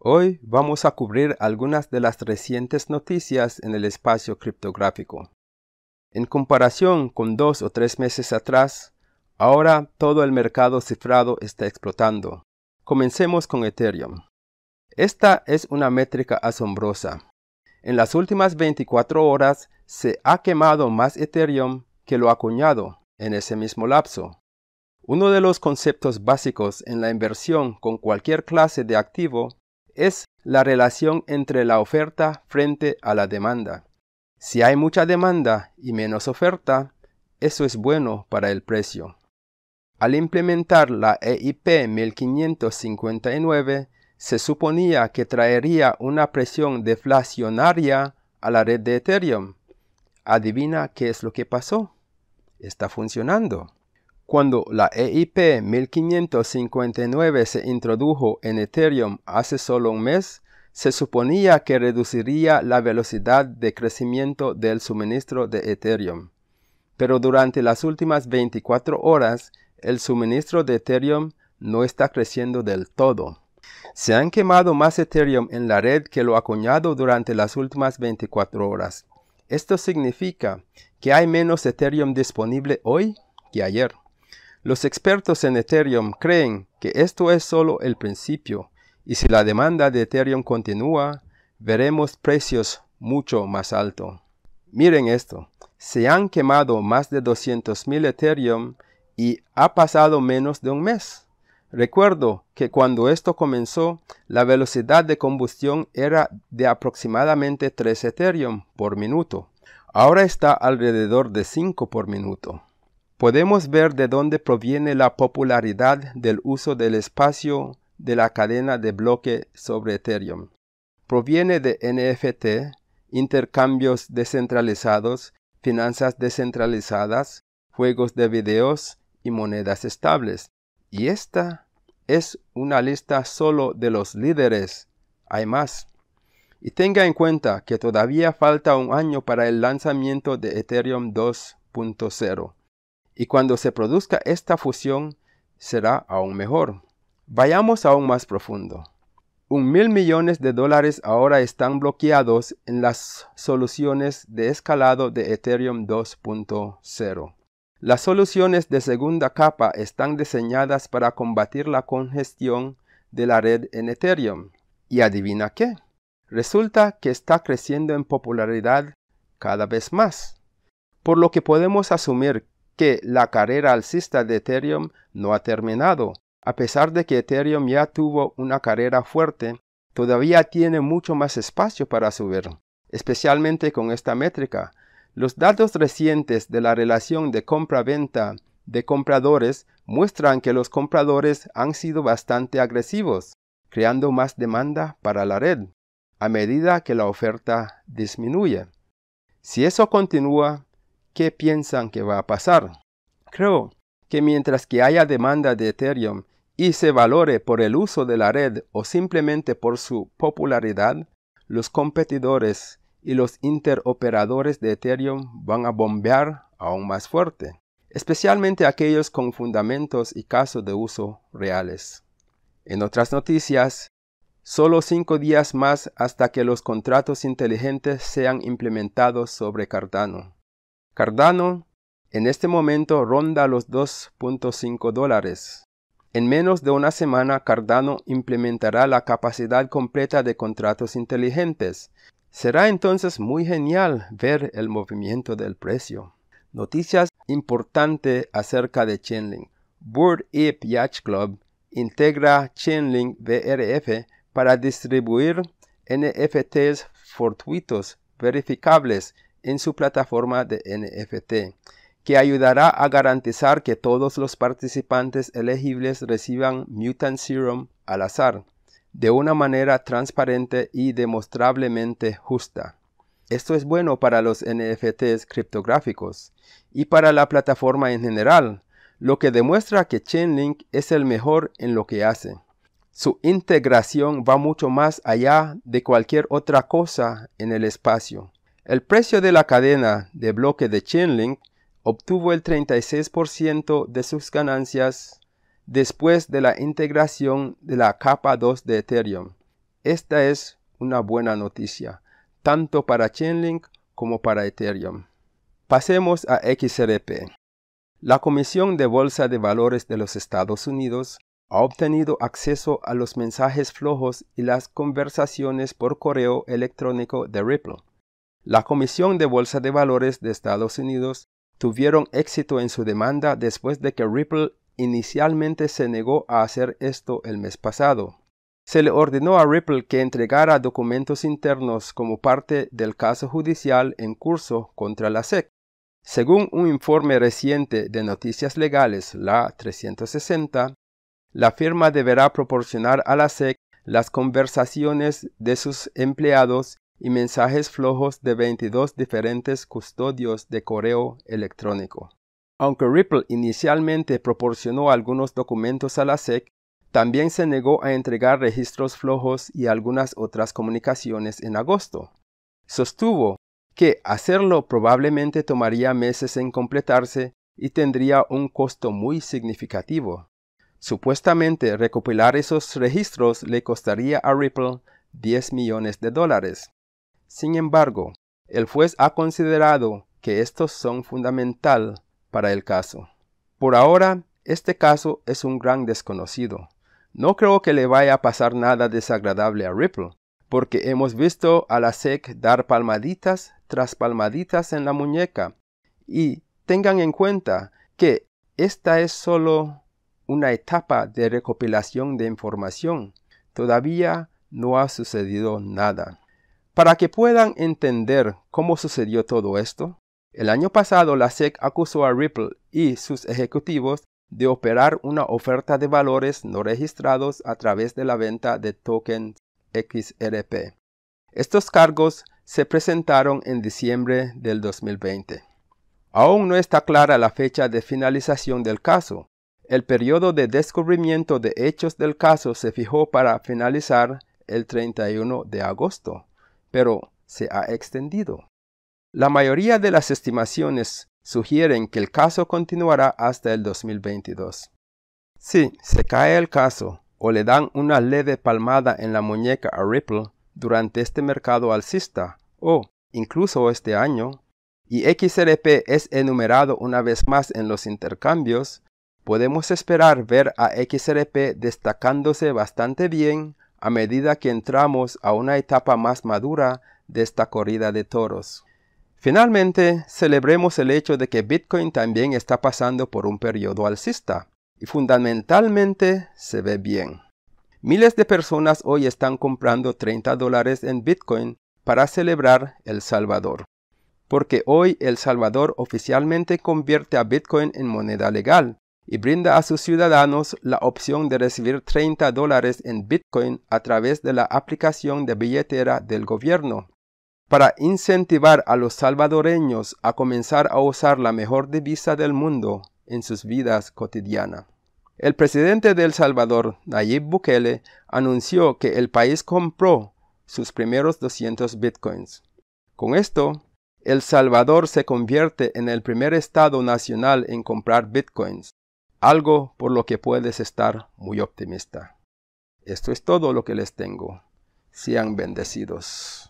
Hoy vamos a cubrir algunas de las recientes noticias en el espacio criptográfico. En comparación con dos o tres meses atrás, ahora todo el mercado cifrado está explotando. Comencemos con Ethereum. Esta es una métrica asombrosa. En las últimas 24 horas se ha quemado más Ethereum que lo acuñado en ese mismo lapso. Uno de los conceptos básicos en la inversión con cualquier clase de activo es la relación entre la oferta frente a la demanda. Si hay mucha demanda y menos oferta, eso es bueno para el precio. Al implementar la EIP 1559, se suponía que traería una presión deflacionaria a la red de Ethereum. Adivina qué es lo que pasó. Está funcionando. Cuando la EIP 1559 se introdujo en Ethereum hace solo un mes, se suponía que reduciría la velocidad de crecimiento del suministro de Ethereum. Pero durante las últimas 24 horas, el suministro de Ethereum no está creciendo del todo. Se han quemado más Ethereum en la red que lo acuñado durante las últimas 24 horas. Esto significa que hay menos Ethereum disponible hoy que ayer. Los expertos en Ethereum creen que esto es solo el principio y si la demanda de Ethereum continúa, veremos precios mucho más altos. Miren esto, se han quemado más de 200.000 Ethereum y ha pasado menos de un mes. Recuerdo que cuando esto comenzó, la velocidad de combustión era de aproximadamente 3 Ethereum por minuto. Ahora está alrededor de 5 por minuto podemos ver de dónde proviene la popularidad del uso del espacio de la cadena de bloque sobre Ethereum. Proviene de NFT, intercambios descentralizados, finanzas descentralizadas, juegos de videos y monedas estables. Y esta es una lista solo de los líderes. Hay más. Y tenga en cuenta que todavía falta un año para el lanzamiento de Ethereum 2.0 y cuando se produzca esta fusión será aún mejor. Vayamos aún más profundo. Un mil millones de dólares ahora están bloqueados en las soluciones de escalado de Ethereum 2.0. Las soluciones de segunda capa están diseñadas para combatir la congestión de la red en Ethereum. ¿Y adivina qué? Resulta que está creciendo en popularidad cada vez más. Por lo que podemos asumir que la carrera alcista de Ethereum no ha terminado. A pesar de que Ethereum ya tuvo una carrera fuerte, todavía tiene mucho más espacio para subir, especialmente con esta métrica. Los datos recientes de la relación de compra-venta de compradores muestran que los compradores han sido bastante agresivos, creando más demanda para la red, a medida que la oferta disminuye. Si eso continúa, ¿qué piensan que va a pasar? Creo que mientras que haya demanda de Ethereum y se valore por el uso de la red o simplemente por su popularidad, los competidores y los interoperadores de Ethereum van a bombear aún más fuerte, especialmente aquellos con fundamentos y casos de uso reales. En otras noticias, solo cinco días más hasta que los contratos inteligentes sean implementados sobre Cardano. Cardano en este momento ronda los 2.5 dólares. En menos de una semana Cardano implementará la capacidad completa de contratos inteligentes. Será entonces muy genial ver el movimiento del precio. Noticias importantes acerca de Chainlink. Bird Ape Yacht Club integra Chainlink BRF para distribuir NFTs fortuitos verificables en su plataforma de NFT, que ayudará a garantizar que todos los participantes elegibles reciban Mutant Serum al azar, de una manera transparente y demostrablemente justa. Esto es bueno para los NFTs criptográficos y para la plataforma en general, lo que demuestra que Chainlink es el mejor en lo que hace. Su integración va mucho más allá de cualquier otra cosa en el espacio el precio de la cadena de bloque de Chainlink obtuvo el 36% de sus ganancias después de la integración de la capa 2 de Ethereum. Esta es una buena noticia, tanto para Chainlink como para Ethereum. Pasemos a XRP. La Comisión de Bolsa de Valores de los Estados Unidos ha obtenido acceso a los mensajes flojos y las conversaciones por correo electrónico de Ripple. La Comisión de Bolsa de Valores de Estados Unidos tuvieron éxito en su demanda después de que Ripple inicialmente se negó a hacer esto el mes pasado. Se le ordenó a Ripple que entregara documentos internos como parte del caso judicial en curso contra la SEC. Según un informe reciente de Noticias Legales, la 360, la firma deberá proporcionar a la SEC las conversaciones de sus empleados y mensajes flojos de 22 diferentes custodios de correo electrónico. Aunque Ripple inicialmente proporcionó algunos documentos a la SEC, también se negó a entregar registros flojos y algunas otras comunicaciones en agosto. Sostuvo que hacerlo probablemente tomaría meses en completarse y tendría un costo muy significativo. Supuestamente recopilar esos registros le costaría a Ripple 10 millones de dólares. Sin embargo, el juez ha considerado que estos son fundamental para el caso. Por ahora, este caso es un gran desconocido. No creo que le vaya a pasar nada desagradable a Ripple, porque hemos visto a la SEC dar palmaditas tras palmaditas en la muñeca. Y tengan en cuenta que esta es solo una etapa de recopilación de información. Todavía no ha sucedido nada. Para que puedan entender cómo sucedió todo esto, el año pasado la SEC acusó a Ripple y sus ejecutivos de operar una oferta de valores no registrados a través de la venta de tokens XRP. Estos cargos se presentaron en diciembre del 2020. Aún no está clara la fecha de finalización del caso. El periodo de descubrimiento de hechos del caso se fijó para finalizar el 31 de agosto pero se ha extendido. La mayoría de las estimaciones sugieren que el caso continuará hasta el 2022. Si se cae el caso o le dan una leve palmada en la muñeca a Ripple durante este mercado alcista o incluso este año, y XRP es enumerado una vez más en los intercambios, podemos esperar ver a XRP destacándose bastante bien a medida que entramos a una etapa más madura de esta corrida de toros. Finalmente, celebremos el hecho de que Bitcoin también está pasando por un periodo alcista y fundamentalmente se ve bien. Miles de personas hoy están comprando 30 dólares en Bitcoin para celebrar El Salvador, porque hoy El Salvador oficialmente convierte a Bitcoin en moneda legal y brinda a sus ciudadanos la opción de recibir 30 dólares en Bitcoin a través de la aplicación de billetera del gobierno. Para incentivar a los salvadoreños a comenzar a usar la mejor divisa del mundo en sus vidas cotidianas. El presidente de El Salvador, Nayib Bukele, anunció que el país compró sus primeros 200 bitcoins. Con esto, El Salvador se convierte en el primer estado nacional en comprar bitcoins algo por lo que puedes estar muy optimista. Esto es todo lo que les tengo. Sean bendecidos.